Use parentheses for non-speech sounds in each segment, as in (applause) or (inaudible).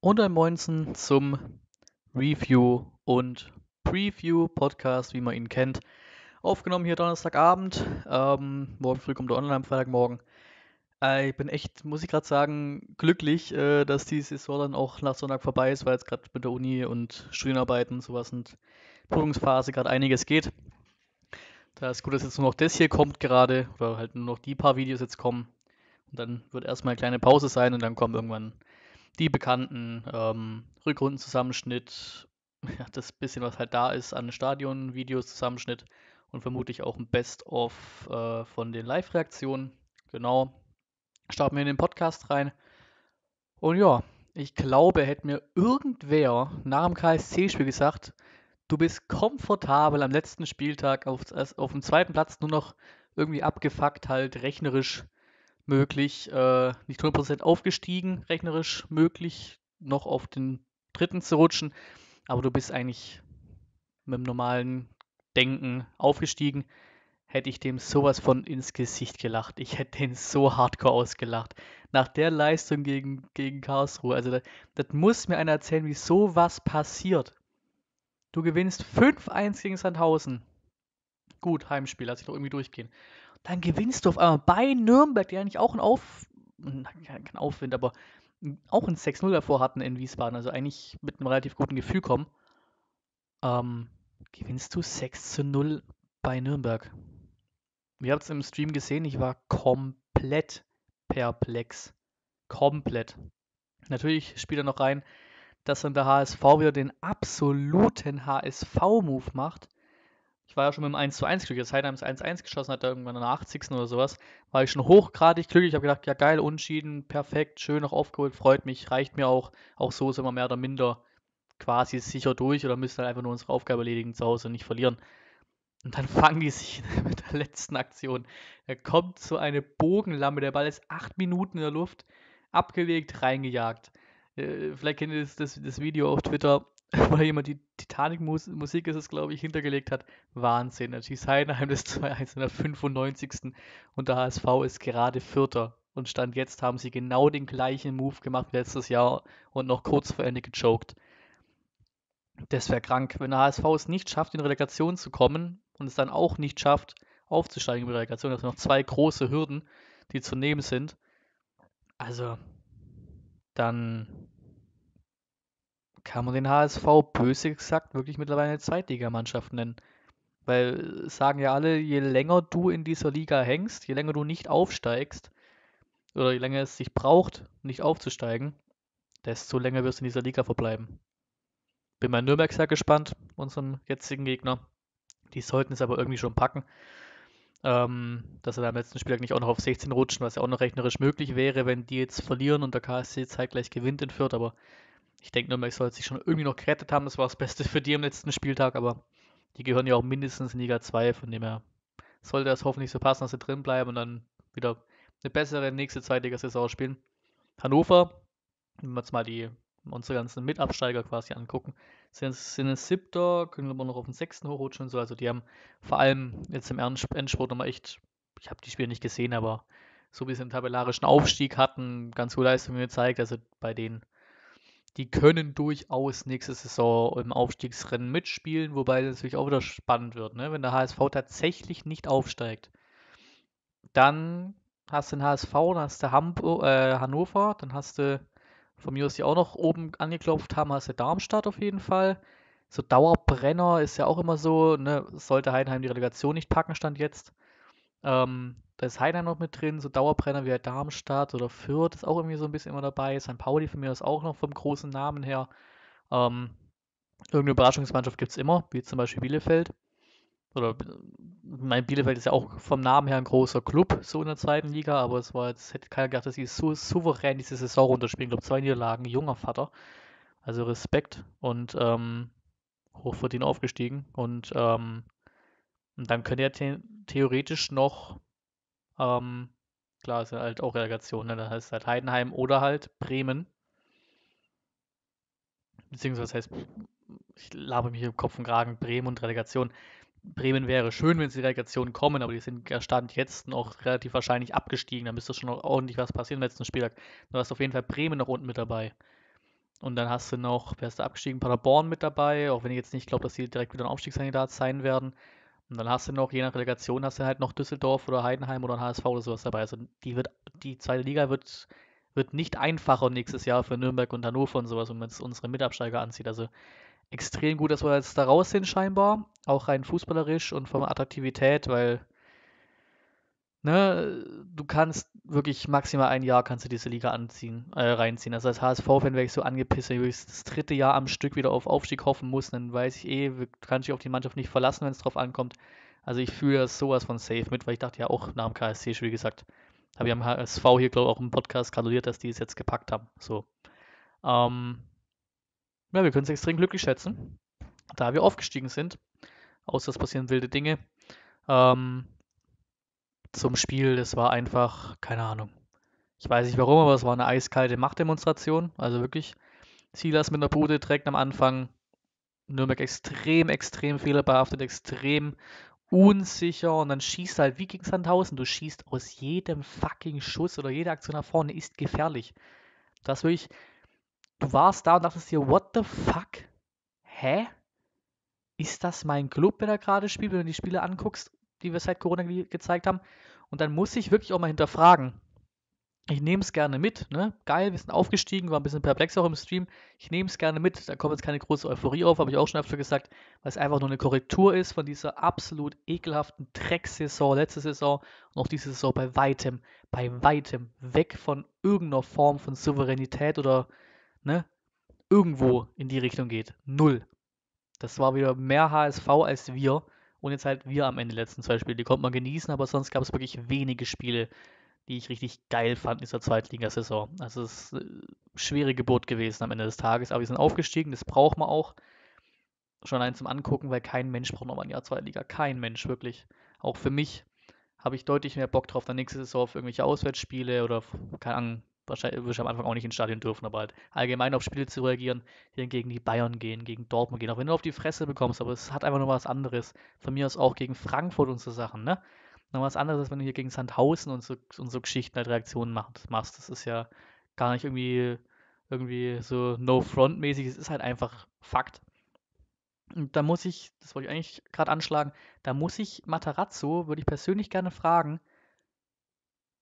und ein Moinsen zum Review und Preview Podcast, wie man ihn kennt. Aufgenommen hier Donnerstagabend. Ähm, morgen früh kommt er online, am Freitagmorgen. Äh, ich bin echt, muss ich gerade sagen, glücklich, äh, dass die Saison dann auch nach Sonntag vorbei ist, weil jetzt gerade mit der Uni und Studienarbeiten und sowas und Prüfungsphase gerade einiges geht. Da ist gut, dass jetzt nur noch das hier kommt gerade oder halt nur noch die paar Videos jetzt kommen. Und dann wird erstmal eine kleine Pause sein und dann kommen irgendwann die bekannten ähm, Rückrundenzusammenschnitt, (laughs) ja, das bisschen, was halt da ist an Stadion-Videos, Zusammenschnitt und vermutlich auch ein Best-of äh, von den Live-Reaktionen. Genau. Starten wir in den Podcast rein. Und ja, ich glaube, hätte mir irgendwer nach dem KSC-Spiel gesagt, du bist komfortabel am letzten Spieltag auf, auf dem zweiten Platz nur noch irgendwie abgefuckt, halt rechnerisch möglich, äh, nicht 100% aufgestiegen, rechnerisch möglich, noch auf den dritten zu rutschen, aber du bist eigentlich mit dem normalen Denken aufgestiegen, hätte ich dem sowas von ins Gesicht gelacht. Ich hätte den so hardcore ausgelacht. Nach der Leistung gegen, gegen Karlsruhe, also das, das muss mir einer erzählen, wie sowas passiert. Du gewinnst 5-1 gegen Sandhausen. Gut, Heimspiel, lass ich doch irgendwie durchgehen dann gewinnst du auf einmal bei Nürnberg, die eigentlich auch einen Auf, kein Aufwind, aber auch ein 6-0 davor hatten in Wiesbaden, also eigentlich mit einem relativ guten Gefühl kommen. Ähm, gewinnst du 6 0 bei Nürnberg. Wir haben es im Stream gesehen, ich war komplett perplex. Komplett. Natürlich spielt er noch rein, dass dann der HSV wieder den absoluten HSV-Move macht ich war ja schon mit dem 1 zu 1 glücklich, als Heidenheim das 1 zu 1 geschossen hat, da irgendwann in der 80. oder sowas, war ich schon hochgradig glücklich, Ich habe gedacht, ja geil, unschieden, perfekt, schön noch aufgeholt, freut mich, reicht mir auch, auch so sind wir mehr oder minder quasi sicher durch oder müssen dann halt einfach nur unsere Aufgabe erledigen zu Hause und nicht verlieren. Und dann fangen die sich (laughs) mit der letzten Aktion. Er kommt so eine Bogenlamme, der Ball ist acht Minuten in der Luft, abgelegt, reingejagt. Äh, vielleicht kennt ihr das, das, das Video auf Twitter, (laughs) weil jemand die Titanic-Musik ist es, glaube ich, hintergelegt hat. Wahnsinn. Also Natürlich Heidenheim das 2-1 in der 95. und der HSV ist gerade Vierter. Und Stand jetzt haben sie genau den gleichen Move gemacht wie letztes Jahr und noch kurz vor Ende gechoked. Das wäre krank. Wenn der HSV es nicht schafft, in Relegation zu kommen und es dann auch nicht schafft, aufzusteigen in Relegation, das sind noch zwei große Hürden, die zu nehmen sind. Also, dann kann man den HSV böse gesagt wirklich mittlerweile eine Zweitligamannschaft nennen. Weil äh, sagen ja alle, je länger du in dieser Liga hängst, je länger du nicht aufsteigst, oder je länger es sich braucht, nicht aufzusteigen, desto länger wirst du in dieser Liga verbleiben. Bin bei Nürnberg sehr gespannt, unseren jetzigen Gegner. Die sollten es aber irgendwie schon packen. Ähm, dass sie da am letzten Spieltag nicht auch noch auf 16 rutschen, was ja auch noch rechnerisch möglich wäre, wenn die jetzt verlieren und der KSC zeitgleich gewinnt in Fürth, aber ich denke, Nürnberg sollte sich schon irgendwie noch gerettet haben. Das war das Beste für die am letzten Spieltag, aber die gehören ja auch mindestens in Liga 2. Von dem her sollte das hoffentlich so passen, dass sie drin bleiben und dann wieder eine bessere nächste Zweitliga-Saison spielen. Hannover, wenn wir uns mal die, unsere ganzen Mitabsteiger quasi angucken, sind, sind es siebter, können aber noch auf den sechsten hochrutschen und so. Also die haben vor allem jetzt im Endspurt nochmal echt, ich habe die Spiele nicht gesehen, aber so wie sie im tabellarischen Aufstieg hatten, ganz gute Leistungen gezeigt. Also bei denen die können durchaus nächste Saison im Aufstiegsrennen mitspielen, wobei es natürlich auch wieder spannend wird. Ne? Wenn der HSV tatsächlich nicht aufsteigt, dann hast du den HSV, dann hast du Hamb äh, Hannover, dann hast du von mir aus die auch noch oben angeklopft haben, hast du Darmstadt auf jeden Fall. So Dauerbrenner ist ja auch immer so, ne? sollte Heidenheim die Relegation nicht packen, stand jetzt. Ähm, da ist Heidenheim noch mit drin, so Dauerbrenner wie halt Darmstadt oder Fürth ist auch irgendwie so ein bisschen immer dabei. St. Pauli von mir ist auch noch vom großen Namen her. Ähm, irgendeine Überraschungsmannschaft gibt es immer, wie zum Beispiel Bielefeld. Oder äh, mein Bielefeld ist ja auch vom Namen her ein großer Club, so in der zweiten Liga, aber es war jetzt, hätte keiner gedacht, dass sie so souverän diese Saison runterspielen. Ich glaube, zwei Niederlagen, junger Vater. Also Respekt und ähm, hochverdient aufgestiegen. Und ähm, und dann könnte er the theoretisch noch ähm, klar, ist ja halt auch Relegation, ne? Dann heißt es halt Heidenheim oder halt Bremen. Beziehungsweise heißt, ich labe mich im Kopf und Kragen, Bremen und Relegation. Bremen wäre schön, wenn sie in die Relegation kommen, aber die sind ja Stand jetzt noch relativ wahrscheinlich abgestiegen. Da müsste schon noch ordentlich was passieren im letzten Spieltag. Du hast auf jeden Fall Bremen noch unten mit dabei. Und dann hast du noch, wer ist da abgestiegen? Paderborn mit dabei, auch wenn ich jetzt nicht glaube, dass sie direkt wieder ein Aufstiegskandidat sein werden. Und dann hast du noch, je nach Relegation, hast du halt noch Düsseldorf oder Heidenheim oder HSV oder sowas dabei. Also die wird, die zweite Liga wird, wird nicht einfacher nächstes Jahr für Nürnberg und Hannover und sowas, wenn man jetzt unsere Mitabsteiger anzieht. Also extrem gut, dass wir jetzt da raus sind scheinbar, auch rein fußballerisch und von Attraktivität, weil ne, du kannst wirklich maximal ein Jahr kannst du diese Liga anziehen, äh, reinziehen. Also als HSV-Fan wäre ich so angepisst, wenn ich das dritte Jahr am Stück wieder auf Aufstieg hoffen muss, dann weiß ich eh, du kannst dich auf die Mannschaft nicht verlassen, wenn es drauf ankommt. Also ich fühle das sowas von safe mit, weil ich dachte ja auch nach dem KSC schon, wie gesagt, habe ich am HSV hier, glaube ich, auch im Podcast gratuliert, dass die es jetzt gepackt haben. So. Ähm, ja, wir können es extrem glücklich schätzen, da wir aufgestiegen sind. Außer es passieren wilde Dinge. Ähm, zum Spiel. Das war einfach, keine Ahnung. Ich weiß nicht warum, aber es war eine eiskalte Machtdemonstration. Also wirklich, Silas mit einer Bude direkt am Anfang. Nürnberg extrem, extrem fehlerbehaftet, extrem unsicher und dann schießt halt wie gegen Sandhausen. Du schießt aus jedem fucking Schuss oder jede Aktion nach vorne ist gefährlich. Das wirklich, du warst da und dachtest dir, what the fuck? Hä? Ist das mein Club, wenn er gerade spielt, wenn du die Spiele anguckst? die wir seit Corona ge gezeigt haben. Und dann muss ich wirklich auch mal hinterfragen. Ich nehme es gerne mit, ne? Geil, wir sind aufgestiegen, waren ein bisschen perplex auch im Stream. Ich nehme es gerne mit, da kommt jetzt keine große Euphorie auf, habe ich auch schon öfter gesagt, weil es einfach nur eine Korrektur ist von dieser absolut ekelhaften Drecksaison, letzte Saison und auch diese Saison bei weitem, bei weitem weg von irgendeiner Form von Souveränität oder, ne? Irgendwo in die Richtung geht. Null. Das war wieder mehr HSV als wir. Und jetzt halt wir am Ende letzten zwei Spiele. Die konnte man genießen, aber sonst gab es wirklich wenige Spiele, die ich richtig geil fand in dieser Zweitligasaison. Also es ist eine äh, schwere Geburt gewesen am Ende des Tages, aber wir sind aufgestiegen, das braucht man auch. Schon allein zum Angucken, weil kein Mensch braucht nochmal ein Jahr Zweitliga. Kein Mensch, wirklich. Auch für mich habe ich deutlich mehr Bock drauf, dann nächste Saison auf irgendwelche Auswärtsspiele oder, keine Ahnung, wahrscheinlich würde ich am Anfang auch nicht ins Stadion dürfen, aber halt allgemein auf Spiele zu reagieren, hier gegen die Bayern gehen, gegen Dortmund gehen, auch wenn du auf die Fresse bekommst, aber es hat einfach nur was anderes. Von mir aus auch gegen Frankfurt und so Sachen, ne? Noch was anderes, als wenn du hier gegen Sandhausen und so, und so Geschichten halt Reaktionen machst. Das ist ja gar nicht irgendwie, irgendwie so No-Front-mäßig, es ist halt einfach Fakt. Und da muss ich, das wollte ich eigentlich gerade anschlagen, da muss ich Matarazzo, würde ich persönlich gerne fragen,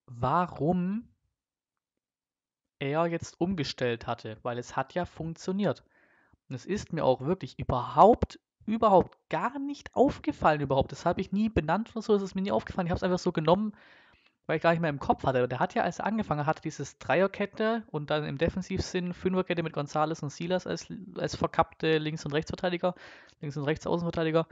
warum er jetzt umgestellt hatte, weil es hat ja funktioniert. Und es ist mir auch wirklich überhaupt, überhaupt gar nicht aufgefallen überhaupt. Das habe ich nie benannt oder so, das ist mir nie aufgefallen. Ich habe es einfach so genommen, weil ich gar nicht mehr im Kopf hatte. Der hat ja, als er angefangen hat, dieses Dreierkette und dann im Defensivsinn Fünferkette mit Gonzales und Silas als, als verkappte Links- und Rechtsverteidiger, Links- und Rechtsaußenverteidiger,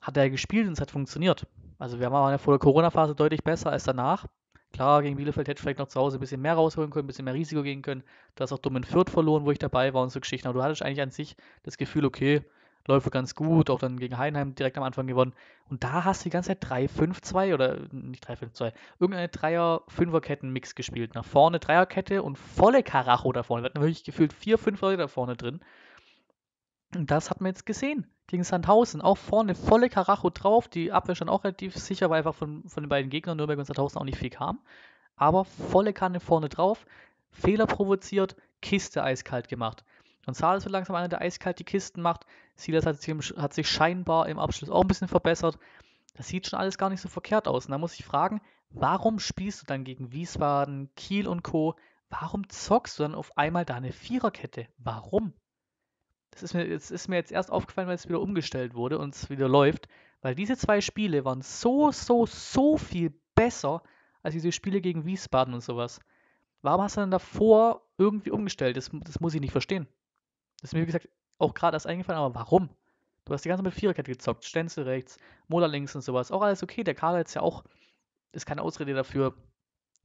hat er gespielt und es hat funktioniert. Also wir waren ja vor der Corona-Phase deutlich besser als danach. Klar, gegen Bielefeld hätte ich vielleicht noch zu Hause ein bisschen mehr rausholen können, ein bisschen mehr Risiko gehen können. Du hast auch dumm in Fürth verloren, wo ich dabei war und so Geschichten. Aber du hattest eigentlich an sich das Gefühl, okay, läuft ganz gut, auch dann gegen Heidenheim direkt am Anfang gewonnen. Und da hast du die ganze Zeit 3-5-2 oder äh, nicht 3-5-2, irgendeine Dreier-Fünfer-Ketten-Mix gespielt. Nach vorne Dreierkette und volle Karacho da vorne. Wir hatten wirklich gefühlt vier Fünfer da vorne drin. Und das hat man jetzt gesehen gegen Sandhausen. Auch vorne volle Karacho drauf. Die Abwehr stand auch relativ sicher, weil einfach von, von den beiden Gegnern Nürnberg und Sandhausen auch nicht viel kam. Aber volle Kanne vorne drauf. Fehler provoziert, Kiste eiskalt gemacht. Und González wird langsam einer, der eiskalt die Kisten macht. Silas hat sich, hat sich scheinbar im Abschluss auch ein bisschen verbessert. Das sieht schon alles gar nicht so verkehrt aus. Und da muss ich fragen, warum spielst du dann gegen Wiesbaden, Kiel und Co.? Warum zockst du dann auf einmal da eine Viererkette? Warum? Das ist mir, das ist mir jetzt erst aufgefallen, weil es wieder umgestellt wurde und es wieder läuft. Weil diese zwei Spiele waren so, so, so viel besser als diese Spiele gegen Wiesbaden und sowas. Warum hast du dann davor irgendwie umgestellt? Das, das muss ich nicht verstehen. Das ist mir, wie gesagt, auch gerade erst eingefallen, aber warum? Du hast die ganze Zeit mit Viererkette gezockt, Stenzel rechts, Mola links und sowas. Auch alles okay, der Kader ist ja auch, ist keine Ausrede dafür,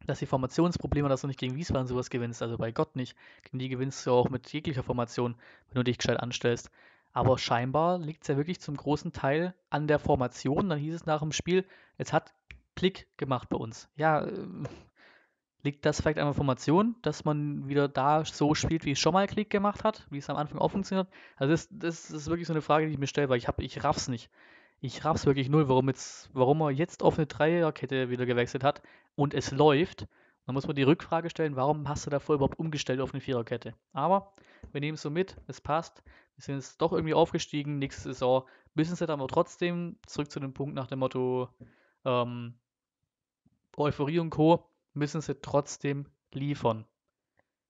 dass die Formationsprobleme, dass du nicht gegen Wiesbaden sowas gewinnst, also bei Gott nicht. Gegen die gewinnst du auch mit jeglicher Formation, wenn du dich gescheit anstellst. Aber scheinbar liegt es ja wirklich zum großen Teil an der Formation. Dann hieß es nach dem Spiel, es hat Klick gemacht bei uns. Ja, äh, liegt das vielleicht an der Formation, dass man wieder da so spielt, wie es schon mal Klick gemacht hat, wie es am Anfang auch funktioniert hat? Also das, das ist wirklich so eine Frage, die ich mir stelle, weil ich, ich raff's nicht ich raff's wirklich null, warum, jetzt, warum er jetzt auf eine Dreierkette wieder gewechselt hat, und es läuft, dann muss man die Rückfrage stellen, warum hast du davor überhaupt umgestellt auf eine Viererkette? Aber wir nehmen es so mit, es passt, wir sind jetzt doch irgendwie aufgestiegen, nächste Saison müssen sie dann aber trotzdem zurück zu dem Punkt nach dem Motto ähm, Euphorie und Co. müssen sie trotzdem liefern.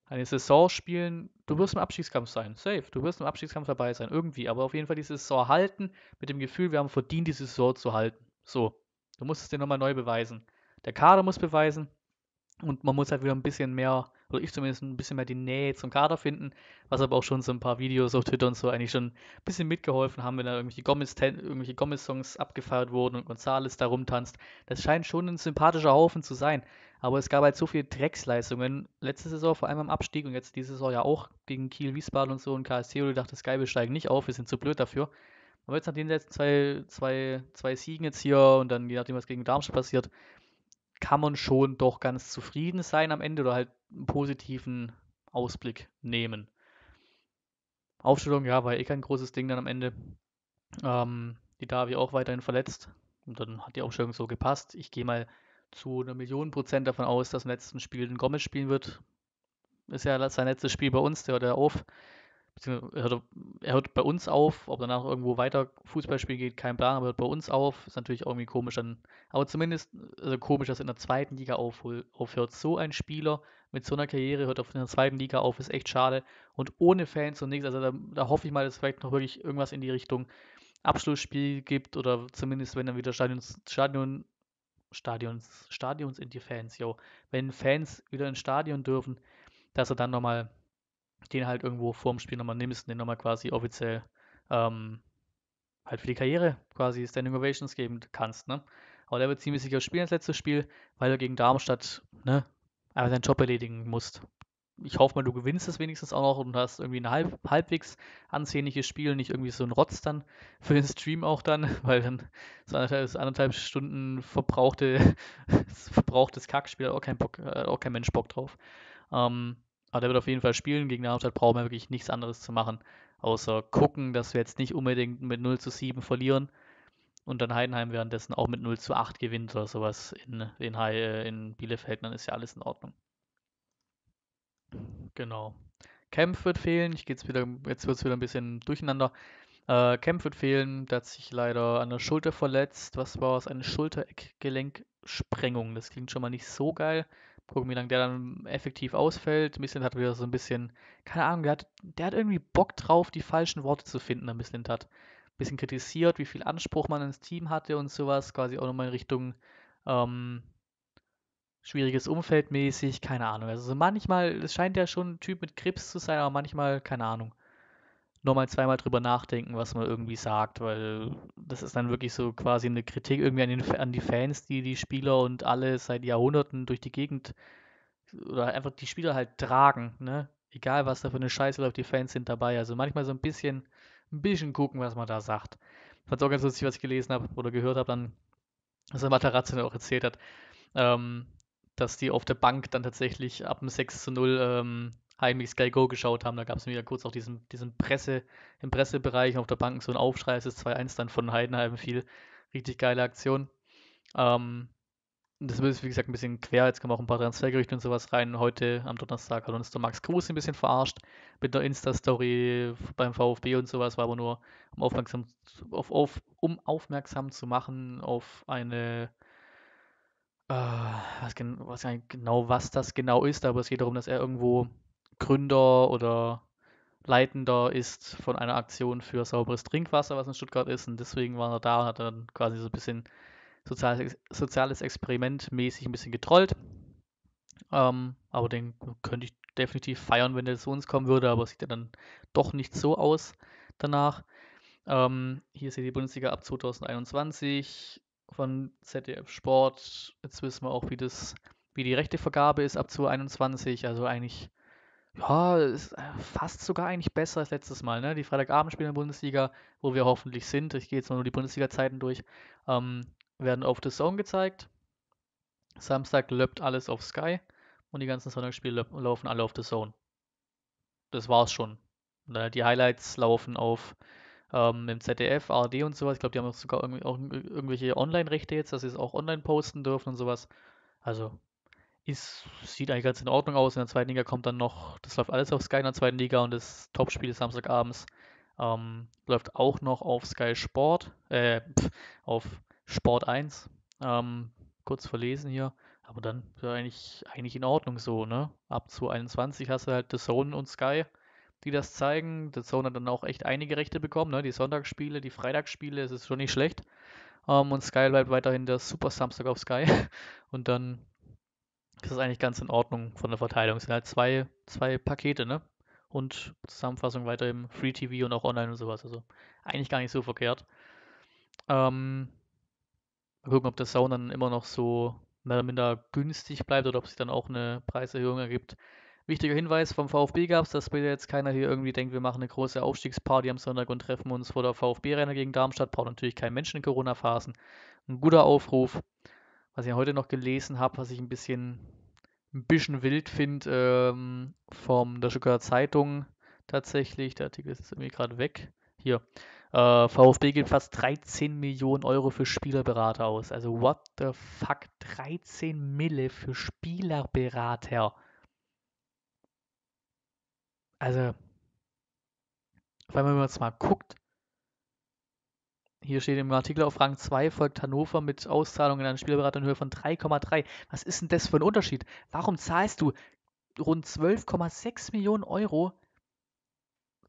Eine Saison spielen, du wirst im Abstiegskampf sein, safe, du wirst im Abstiegskampf dabei sein, irgendwie, aber auf jeden Fall die Saison halten mit dem Gefühl, wir haben verdient, die Saison zu halten. So, du musst es dir nochmal neu beweisen der Kader muss beweisen und man muss halt wieder ein bisschen mehr, oder ich zumindest ein bisschen mehr die Nähe zum Kader finden, was aber auch schon so ein paar Videos auf Twitter und so eigentlich schon ein bisschen mitgeholfen haben, wenn da irgendwelche Gomez, irgendwelche Gomez-Songs abgefeiert wurden und Gonzales da rumtanzt. Das scheint schon ein sympathischer Haufen zu sein, aber es gab halt so viele Drecksleistungen, letzte Saison vor allem am Abstieg und jetzt diese Saison ja auch gegen Kiel, Wiesbaden und so und KSC, und ich dachte, Sky, wir steigen nicht auf, wir sind zu blöd dafür. Aber jetzt nach den letzten zwei, zwei, zwei Siegen jetzt hier und dann, je nachdem, was gegen Darmstadt passiert, kann man schon doch ganz zufrieden sein am Ende oder halt einen positiven Ausblick nehmen. Aufstellung, ja, war eh kein großes Ding dann am Ende. Ähm, die Davi auch weiterhin verletzt. Und dann hat die Aufstellung so gepasst. Ich gehe mal zu einer Million Prozent davon aus, dass im letzten Spiel den Gommel spielen wird. Ist ja sein letztes Spiel bei uns, der hört ja auf beziehungsweise hört er, hört bei uns auf, ob danach irgendwo weiter Fußball spielen geht, kein Plan, aber hört bei uns auf. Ist natürlich irgendwie komisch dann, aber zumindest also komisch, dass er in der zweiten Liga aufhol, aufhört. So ein Spieler mit so einer Karriere hört auf in der zweiten Liga auf, ist echt schade. Und ohne Fans und nichts, also da, da hoffe ich mal, dass es vielleicht noch wirklich irgendwas in die Richtung Abschlussspiel gibt oder zumindest, wenn dann wieder Stadions, Stadion, Stadions, Stadions in die Fans, yo. Wenn Fans wieder ins Stadion dürfen, dass er dann nochmal den halt irgendwo vorm Spiel nochmal nimmst und den nochmal quasi offiziell ähm, halt für die Karriere quasi Standing Ovations geben kannst. Ne? Aber der wird ziemlich sicher spielen, als letztes Spiel, weil du gegen Darmstadt ne, einfach seinen Job erledigen musst. Ich hoffe mal, du gewinnst es wenigstens auch noch und hast irgendwie ein halb, halbwegs ansehnliches Spiel, nicht irgendwie so ein Rotz dann für den Stream auch dann, (laughs) weil dann so anderthalb, anderthalb Stunden verbrauchte, (laughs) verbrauchtes Kackspiel hat auch kein, Bock, äh, auch kein Mensch Bock drauf. Ähm, aber der wird auf jeden Fall spielen. Gegen Darmstadt brauchen wir wirklich nichts anderes zu machen, außer gucken, dass wir jetzt nicht unbedingt mit 0 zu 7 verlieren und dann Heidenheim währenddessen auch mit 0 zu 8 gewinnt oder sowas in, in, äh, in Bielefeld. Dann ist ja alles in Ordnung. Genau. Kempf wird fehlen. Ich geht's wieder, jetzt wird es wieder ein bisschen durcheinander. Äh, Kempf wird fehlen. Der hat sich leider an der Schulter verletzt. Was war es? Eine Schultereckgelenksprengung. Das klingt schon mal nicht so geil gucken, wie lange der dann effektiv ausfällt. Mislint hat wieder so ein bisschen, keine Ahnung, der hat, der hat irgendwie Bock drauf, die falschen Worte zu finden, der Mislint hat. Ein bisschen kritisiert, wie viel Anspruch man ins Team hatte und sowas, quasi auch nochmal in Richtung ähm, schwieriges Umfeld mäßig, keine Ahnung. Also manchmal, es scheint ja schon ein Typ mit Krebs zu sein, aber manchmal, keine Ahnung nochmal zweimal drüber nachdenken, was man irgendwie sagt, weil das ist dann wirklich so quasi eine Kritik irgendwie an, den, an die Fans, die die Spieler und alle seit Jahrhunderten durch die Gegend oder einfach die Spieler halt tragen, ne? Egal, was da für eine Scheiße läuft, die Fans sind dabei. Also manchmal so ein bisschen, ein bisschen gucken, was man da sagt. Fand auch ganz lustig, was ich gelesen habe oder gehört habe, dann, was der Matarazzi dann auch erzählt hat, ähm, dass die auf der Bank dann tatsächlich ab dem 6 zu 0 ähm, heimlich Sky Go geschaut haben. Da gab es wieder kurz auch diesen, diesen Presse, im Pressebereich auf der Bank so ein Aufschrei, es ist 2-1 dann von Heidenheim viel. Richtig geile Aktion. Ähm, das ist, wie gesagt, ein bisschen quer. Jetzt kommen auch ein paar Transfergerüchte und sowas rein. Heute am Donnerstag hat uns der Max Kruse ein bisschen verarscht mit einer Insta-Story beim VfB und sowas. War aber nur, um aufmerksam, auf, auf, um aufmerksam zu machen auf eine. Äh, was, gen was, genau, was das genau ist, aber es geht darum, dass er irgendwo Gründer oder Leitender ist von einer Aktion für sauberes Trinkwasser, was in Stuttgart ist. Und deswegen war er da und hat dann quasi so ein bisschen soziales, soziales Experiment mäßig ein bisschen getrollt. Ähm, aber den könnte ich definitiv feiern, wenn der zu uns kommen würde, aber sieht er dann doch nicht so aus danach. Ähm, hier seht ihr die Bundesliga ab 2021 von ZDF Sport. Jetzt wissen wir auch, wie, das, wie die Rechtevergabe ist ab 2021. Also eigentlich ja, ist äh, fast sogar eigentlich besser als letztes Mal, ne? Die Freitagabendspiele in der Bundesliga, wo wir hoffentlich sind, ich gehe jetzt mal nur die Bundesliga-Zeiten durch, ähm, werden auf The Zone gezeigt. Samstag löppt alles auf Sky und die ganzen Sonntagsspiele laufen alle auf The Zone. Das war's schon. Die Highlights laufen auf ähm, im ZDF, ARD und sowas. Ich glaube, die haben auch sogar irgendwie auch irgendwelche Online-Rechte jetzt, dass sie es auch online posten dürfen und sowas. Also ist, sieht eigentlich ganz in Ordnung aus. In der zweiten Liga kommt dann noch, das läuft alles auf Sky in der zweiten Liga und das Topspiel ist Samstagabends. Ähm, läuft auch noch auf Sky Sport, äh, pf, auf Sport 1. Ähm, kurz verlesen hier. Aber dann ist ja eigentlich, eigentlich in Ordnung so, ne? Ab zu 21 hast du halt The Zone und Sky, die das zeigen. The Zone hat dann auch echt einige Rechte bekommen, ne? Die Sonntagsspiele, die Freitagsspiele, das ist schon nicht schlecht. Ähm, und Sky bleibt weiterhin der Super Samstag auf Sky. (laughs) Und dann das ist eigentlich ganz in Ordnung von der Verteilung. Es sind halt zwei, zwei Pakete, ne? Und Zusammenfassung weiterhin Free TV und auch online und sowas. Also eigentlich gar nicht so verkehrt. Ähm, mal gucken, ob der Sound dann immer noch so mehr oder minder günstig bleibt oder ob sich dann auch eine Preiserhöhung ergibt. Wichtiger Hinweis vom VfB gab es, dass später jetzt keiner hier irgendwie denkt, wir machen eine große Aufstiegsparty am Sonntag und treffen uns vor der VfB-Arena gegen Darmstadt. Braucht natürlich kein Mensch in Corona-Phasen. Ein guter Aufruf was ich heute noch gelesen habe, was ich ein bisschen, ein bisschen wild finde, ähm, vom der Stuttgarter Zeitung tatsächlich. Der Artikel ist irgendwie gerade weg. Hier. Äh, VfB gibt fast 13 Millionen Euro für Spielerberater aus. Also, what the fuck? 13 Mille für Spielerberater. Also, wenn man jetzt mal guckt, hier steht im Artikel auf Rang 2 folgt Hannover mit Auszahlungen an Spielberater in Höhe von 3,3. Was ist denn das für ein Unterschied? Warum zahlst du rund 12,6 Millionen Euro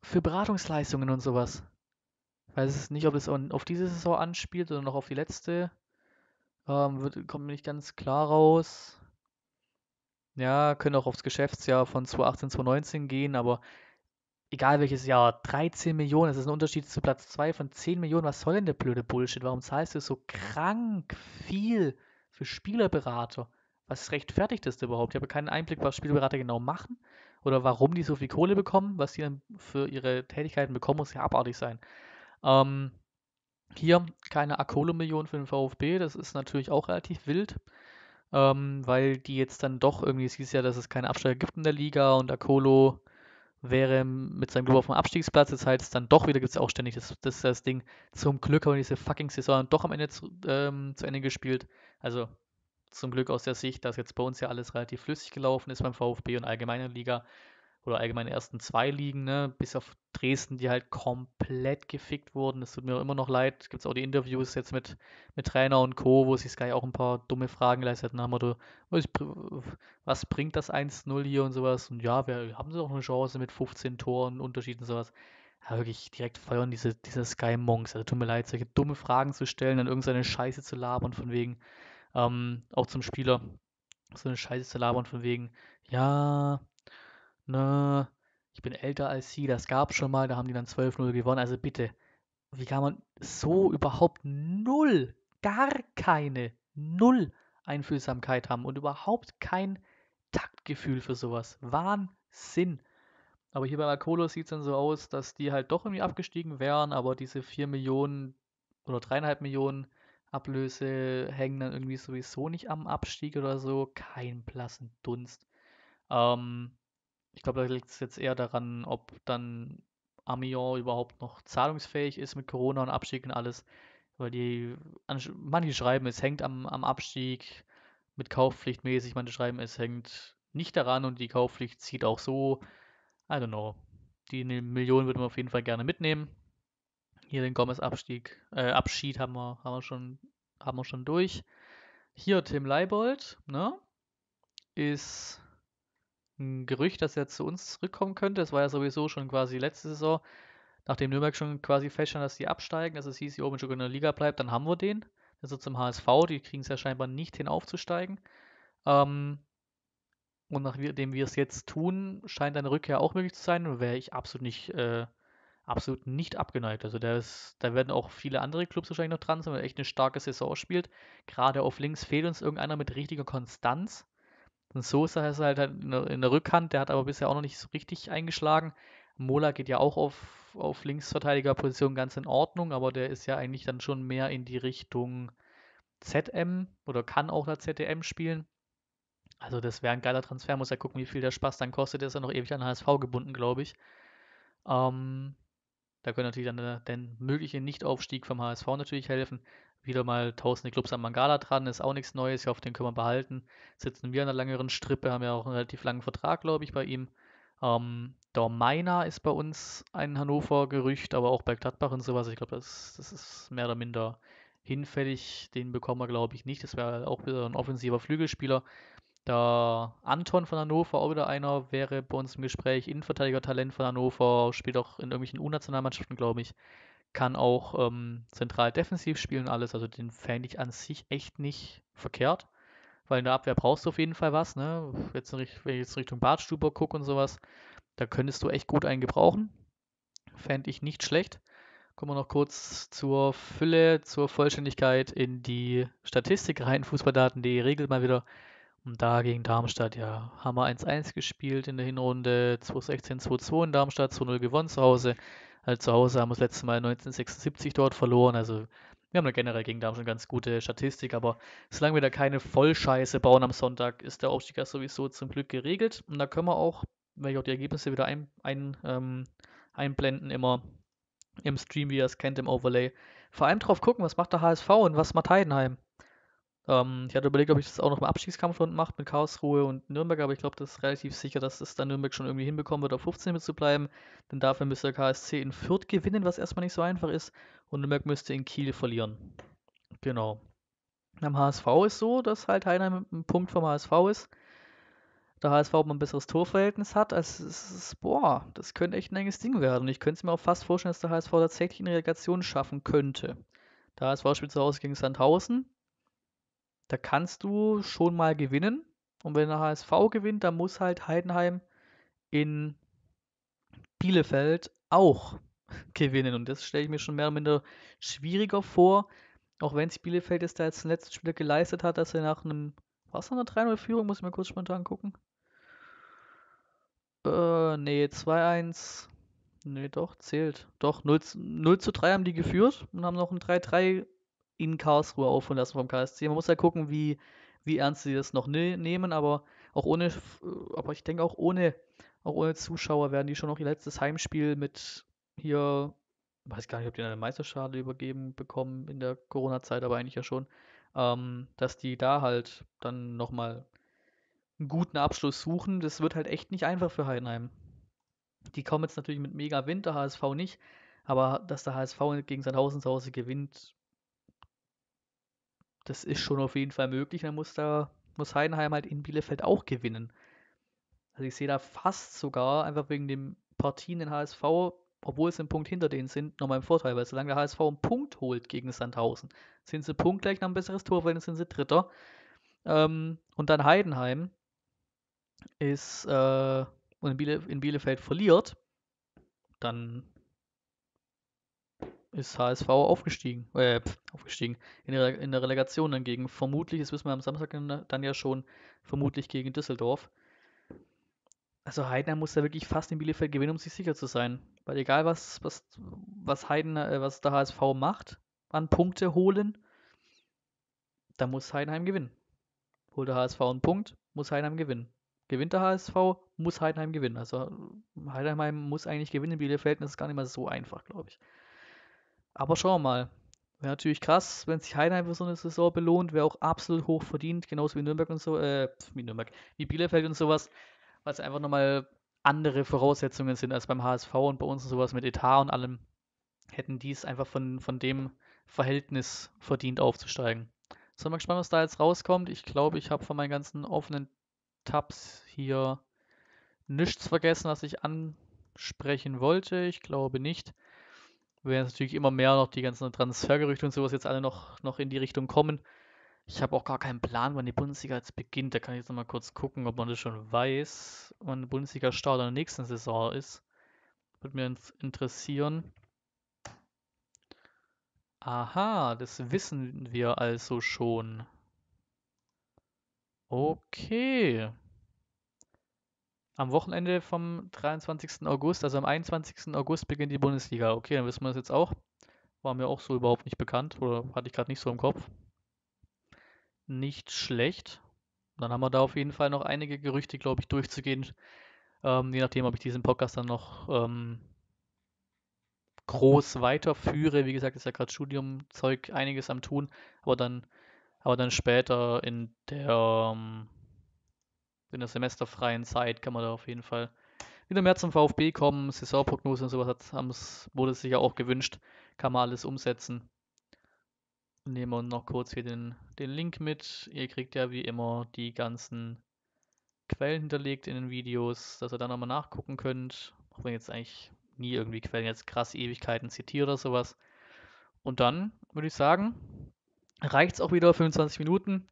für Beratungsleistungen und sowas? Ich weiß es nicht, ob es auf diese Saison anspielt oder noch auf die letzte. Ähm, wird, kommt mir nicht ganz klar raus. Ja, können auch aufs Geschäftsjahr von 2018, 2019 gehen, aber egal welches Jahr, 13 Millionen. Das ist ein Unterschied zu Platz 2 von 10 Millionen. Was soll denn der blöde Bullshit? Warum zahlst du so krank viel für Spielerberater? Was rechtfertigt das überhaupt? Ich habe keinen Einblick, was Spielerberater genau machen oder warum die so viel Kohle bekommen. Was die dann für ihre Tätigkeiten bekommen, muss ja abartig sein. Ähm, hier keine Akolo-Million für den VfB. Das ist natürlich auch relativ wild. Ähm, weil die jetzt dann doch irgendwie, es hieß ja, dass es keine Absteiger gibt in der Liga und Akolo wäre mit seinem Club auf dem Abstiegsplatz. Das heißt, dann doch wieder gibt es auch ständig das, das, das Ding. Zum Glück haben wir diese fucking Saison doch am Ende zu, ähm, zu Ende gespielt. Also zum Glück aus der Sicht, dass jetzt bei uns ja alles relativ flüssig gelaufen ist beim VfB und allgemeiner Liga oder allgemein ersten zwei Ligen, ne? bis auf Dresden, die halt komplett gefickt wurden. Es tut mir immer noch leid. Gibt es auch die Interviews jetzt mit, mit Trainer und Co., wo sich Sky auch ein paar dumme Fragen geleistet hat, nach was bringt das 1-0 hier und sowas? Und ja, wir haben sie auch eine Chance mit 15 Toren, Unterschied und sowas. Ja, wirklich direkt feuern diese, diese Sky-Monks. Also tut mir leid, solche dumme Fragen zu stellen, dann irgendeine Scheiße zu labern von wegen, ähm, auch zum Spieler, so eine Scheiße zu labern von wegen, ja, ne, ich bin älter als sie, das gab schon mal, da haben die dann 12-0 gewonnen. Also bitte, wie kann man so überhaupt null, gar keine, null Einfühlsamkeit haben und überhaupt kein Taktgefühl für sowas? Wahnsinn! Aber hier bei Makolo sieht es dann so aus, dass die halt doch irgendwie abgestiegen wären, aber diese 4 Millionen oder 3,5 Millionen Ablöse hängen dann irgendwie sowieso nicht am Abstieg oder so. Kein blassen Dunst. Ähm, ich glaube, da liegt es jetzt eher daran, ob dann Amiens überhaupt noch zahlungsfähig ist mit Corona und Abstieg und alles. Weil die, manche schreiben, es hängt am, am Abstieg mit Kaufpflicht mäßig, manche schreiben, es hängt nicht daran und die Kaufpflicht zieht auch so. I don't know. Die Millionen würde man auf jeden Fall gerne mitnehmen. Hier den Gomez-Abstieg, äh, Abschied haben wir, haben wir schon, haben wir schon durch. Hier Tim Leibold, ne? Ist ein Gerücht, dass er zu uns zurückkommen könnte. Das war ja sowieso schon quasi letzte Saison, nachdem Nürnberg schon quasi feststand, dass die absteigen, dass es hieß, die oben schon in der Liga bleibt, dann haben wir den. Also zum HSV, die kriegen es ja scheinbar nicht hin aufzusteigen. Ähm, und nachdem wir es jetzt tun, scheint eine Rückkehr auch möglich zu sein. Und wäre ich absolut nicht, äh, absolut nicht abgeneigt. Also da, ist, da werden auch viele andere Clubs wahrscheinlich noch dran sein, weil er echt eine starke Saison spielt. Gerade auf links fehlt uns irgendeiner mit richtiger Konstanz. Ein Sosa ist halt, halt in der Rückhand, der hat aber bisher auch noch nicht so richtig eingeschlagen. Mola geht ja auch auf, auf Linksverteidigerposition ganz in Ordnung, aber der ist ja eigentlich dann schon mehr in die Richtung ZM oder kann auch da ZDM spielen. Also das wäre ein geiler Transfer, muss ja gucken, wie viel der Spaß dann kostet. Der ist ja noch ewig an HSV gebunden, glaube ich. Ähm, da könnte natürlich dann der, der mögliche Nichtaufstieg vom HSV natürlich helfen wieder mal tausende Clubs am Mangala dran, ist auch nichts Neues. Ich hoffe, den können wir behalten. Sitzen wir an einer längeren Strippe, haben ja auch einen relativ langen Vertrag, glaube ich, bei ihm. Ähm, Dormeiner ist bei uns ein Hannover-Gerücht, aber auch bei Gladbach und sowas. Ich glaube, das, das ist mehr oder minder hinfällig. Den bekommen wir, glaube ich, nicht. Das wäre halt auch wieder ein offensiver Flügelspieler. Da Anton von Hannover, auch wieder einer, wäre bei uns im Gespräch. Innenverteidiger-Talent von Hannover, spielt auch in irgendwelchen U-Nationalmannschaften, glaube ich kann auch ähm, zentral defensiv spielen alles. Also den fände ich an sich echt nicht verkehrt, weil in der Abwehr brauchst du auf jeden Fall was. Ne? Jetzt, wenn ich jetzt Richtung Badstuber gucke und sowas, da könntest du echt gut einen gebrauchen. Fände ich nicht schlecht. Kommen wir noch kurz zur Fülle, zur Vollständigkeit in die Statistik rein. Fußballdaten.de regelt mal wieder. Und da gegen Darmstadt, ja, haben wir 1-1 gespielt in der Hinrunde, 2-16, 2-2 in Darmstadt, 2-0 gewonnen zu Hause halt zu Hause, haben wir das letzte Mal 1976 dort verloren. Also wir haben da generell gegen Darmstadt ganz gute Statistik, aber solange wir da keine Vollscheiße bauen am Sonntag, ist der Aufstieg ja sowieso zum Glück geregelt. Und da können wir auch, wenn ich auch die Ergebnisse wieder ein, ein, ähm, einblenden, immer im Stream, wie ihr es kennt, im Overlay, vor allem drauf gucken, was macht der HSV und was macht Heidenheim. Ähm, ich hatte überlegt, ob ich das auch noch im Abstiegskampf unten mache mit Karlsruhe und Nürnberg, aber ich glaube, das ist relativ sicher, dass es dann Nürnberg schon irgendwie hinbekommen wird, auf 15 mit zu bleiben. Denn dafür müsste der KSC in Fürth gewinnen, was erstmal nicht so einfach ist. Und Nürnberg müsste in Kiel verlieren. Genau. Am HSV ist so, dass halt Heinheim ein Punkt vom HSV ist. Der HSV ob man ein besseres Torverhältnis hat, als es boah, das könnte echt ein enges Ding werden. Und ich könnte es mir auch fast vorstellen, dass der HSV tatsächlich eine Relegation schaffen könnte. Der HSV spielt zu Hause gegen Sandhausen da kannst du schon mal gewinnen. Und wenn der HSV gewinnt, dann muss halt Heidenheim in Bielefeld auch (laughs) gewinnen. Und das stelle ich mir schon mehr oder minder schwieriger vor, auch wenn es Bielefeld jetzt da jetzt den letzten Spieler geleistet hat, dass er nach einem, was nach eine 3-0-Führung, muss ich mir kurz spontan gucken. Äh, nee, 2-1. Nee, doch, zählt. Doch, 0, 0 zu 3 haben die geführt und haben noch ein 3-3 in Karlsruhe aufholen lassen vom KSC. Man muss ja halt gucken, wie, wie ernst sie das noch ne nehmen, aber auch ohne, äh, aber ich denke auch ohne, auch ohne Zuschauer werden die schon noch ihr letztes Heimspiel mit hier, weiß gar nicht, ob die eine Meisterschale übergeben bekommen in der Corona-Zeit, aber eigentlich ja schon, ähm, dass die da halt dann nochmal einen guten Abschluss suchen. Das wird halt echt nicht einfach für Heidenheim. Die kommen jetzt natürlich mit mega Winter, HSV nicht, aber dass der HSV gegen sein Sandhausen zu Hause gewinnt, das ist schon auf jeden Fall möglich. Dann muss, da, muss Heidenheim halt in Bielefeld auch gewinnen. Also ich sehe da fast sogar, einfach wegen den Partien in HSV, obwohl es einen Punkt hinter denen sind, nochmal im Vorteil, weil solange der HSV einen Punkt holt gegen Sandhausen, sind sie punktgleich, noch ein besseres Tor, weil dann sind sie Dritter. Ähm, und dann Heidenheim ist äh, und in, Bielefeld verliert, dann ist HSV aufgestiegen, äh, aufgestiegen, in der, in der Relegation dann gegen, vermutlich, das wissen wir am Samstag dann ja schon, vermutlich gegen Düsseldorf. Also Heidenheim muss da wirklich fast in Bielefeld gewinnen, um sich sicher zu sein. Weil egal, was, was, was, Heiden, äh, was der HSV macht, an Punkte holen, da muss Heidenheim gewinnen. Holt der HSV einen Punkt, muss Heidenheim gewinnen. Gewinnt der HSV, muss Heidenheim gewinnen. Also Heidenheim muss eigentlich gewinnen in Bielefeld das ist gar nicht mal so einfach, glaube ich. Aber schauen wir mal. Wäre natürlich krass, wenn sich Heidenheim für so eine Saison belohnt, wäre auch absolut hoch verdient, genauso wie Nürnberg und so, äh, wie Nürnberg, wie Bielefeld und sowas, weil es einfach nochmal andere Voraussetzungen sind als beim HSV und bei uns und sowas mit Etat und allem. Hätten die es einfach von, von dem Verhältnis verdient aufzusteigen. So, mal gespannt, was da jetzt rauskommt. Ich glaube, ich habe von meinen ganzen offenen Tabs hier nichts vergessen, was ich ansprechen wollte. Ich glaube nicht werden natürlich immer mehr noch die ganzen Transfergerüchte und sowas jetzt alle noch, noch in die Richtung kommen. Ich habe auch gar keinen Plan, wann die Bundesliga jetzt beginnt. Da kann ich jetzt nochmal kurz gucken, ob man das schon weiß, wann die Bundesliga Start in der nächsten Saison ist. Würde mir interessieren. Aha, das wissen wir also schon. Okay am Wochenende vom 23. August, also am 21. August beginnt die Bundesliga. Okay, dann wissen wir das jetzt auch. War mir auch so überhaupt nicht bekannt oder hatte ich gerade nicht so im Kopf. Nicht schlecht. Dann haben wir da auf jeden Fall noch einige Gerüchte, glaube ich, durchzugehen. Ähm, je nachdem, ob ich diesen Podcast dann noch ähm, groß weiterführe. Wie gesagt, ist ja gerade Studiumzeug einiges am Tun, aber dann, aber dann später in der ähm, in der semesterfreien Zeit kann man da auf jeden Fall wieder mehr zum VfB kommen. Saisonprognose und sowas hat, wurde sich ja auch gewünscht. Kann man alles umsetzen. Nehmen wir noch kurz hier den, den Link mit. Ihr kriegt ja wie immer die ganzen Quellen hinterlegt in den Videos, dass ihr dann nochmal nachgucken könnt. Auch wenn jetzt eigentlich nie irgendwie Quellen jetzt krass Ewigkeiten zitiert oder sowas. Und dann würde ich sagen, reicht es auch wieder 25 Minuten.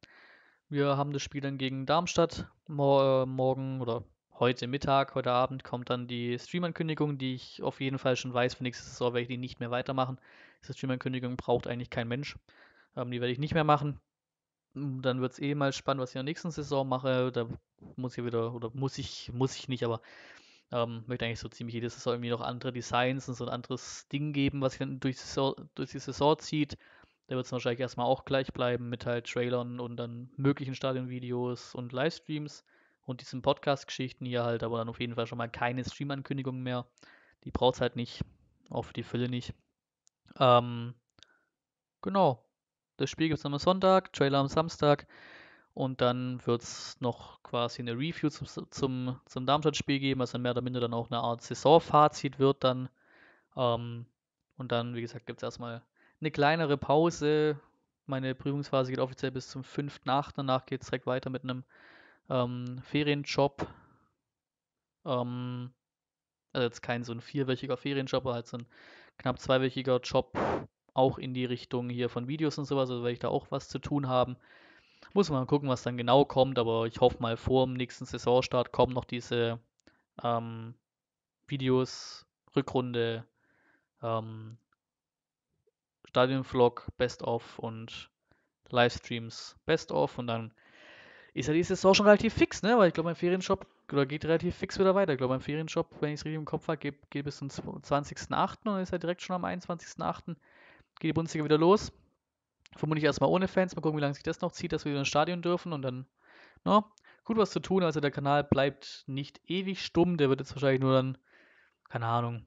Wir haben das Spiel dann gegen Darmstadt. Mor äh, morgen oder heute Mittag, heute Abend kommt dann die Stream-Ankündigung, die ich auf jeden Fall schon weiß, für nächste Saison werde ich die nicht mehr weitermachen. Diese Stream-Ankündigung braucht eigentlich kein Mensch. Ähm, die werde ich nicht mehr machen. Hm, dann wird es eh mal spannend, was ich in der nächsten Saison mache. Da muss ich wieder, oder muss ich, muss ich nicht, aber ähm, möchte eigentlich so ziemlich jedes Saison irgendwie noch andere Designs und so ein anderes Ding geben, was sich dann durch, Saison, durch die Saison zieht. Da wird es wahrscheinlich erstmal auch gleich bleiben mit halt Trailern und dann möglichen Stadionvideos und Livestreams und diesen Podcast-Geschichten hier halt, aber dann auf jeden Fall schon mal keine stream ankündigungen mehr. Die braucht es halt nicht, auch für die Fülle nicht. Ähm, genau. Das Spiel gibt es am Sonntag, Trailer am Samstag und dann wird es noch quasi eine Review zum, zum, zum Darmstadt-Spiel geben, was dann mehr oder minder dann auch eine Art Saisonfazit wird dann. Ähm, und dann, wie gesagt, gibt es erstmal eine kleinere Pause. Meine Prüfungsphase geht offiziell bis zum 5.8. Danach geht es direkt weiter mit einem ähm, Ferienjob. Ähm, also jetzt kein so ein vierwöchiger Ferienjob, aber halt so ein knapp zweiwöchiger Job auch in die Richtung hier von Videos und sowas, also werde ich da auch was zu tun haben. Muss man mal gucken, was dann genau kommt, aber ich hoffe mal, vor dem nächsten Saisonstart kommen noch diese ähm, Videos, Rückrunde, ähm, Stadion-Vlog, Best-of und Livestreams, Best-of und dann ist ja die Saison schon relativ fix, ne? Weil ich glaube, mein Ferienshop oder geht relativ fix wieder weiter. Ich glaube, mein Ferienshop, wenn ich es richtig im Kopf habe, geht, geht bis zum 20.08. und dann ist er halt direkt schon am 21.08. geht die Bundesliga wieder los. Vermutlich erstmal ohne Fans, mal gucken, wie lange sich das noch zieht, dass wir wieder ins Stadion dürfen und dann, ne? gut was zu tun. Also der Kanal bleibt nicht ewig stumm, der wird jetzt wahrscheinlich nur dann, keine Ahnung,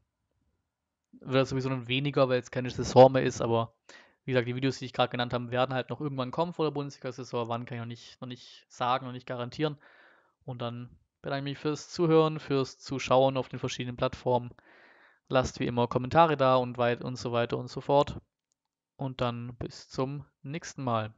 wird das sowieso dann weniger, weil es keine Saison mehr ist, aber wie gesagt, die Videos, die ich gerade genannt habe, werden halt noch irgendwann kommen vor der Bundesliga-Saison. Wann kann ich noch nicht, noch nicht sagen, noch nicht garantieren. Und dann bedanke ich mich fürs Zuhören, fürs Zuschauen auf den verschiedenen Plattformen. Lasst wie immer Kommentare da und, weit und so weiter und so fort. Und dann bis zum nächsten Mal.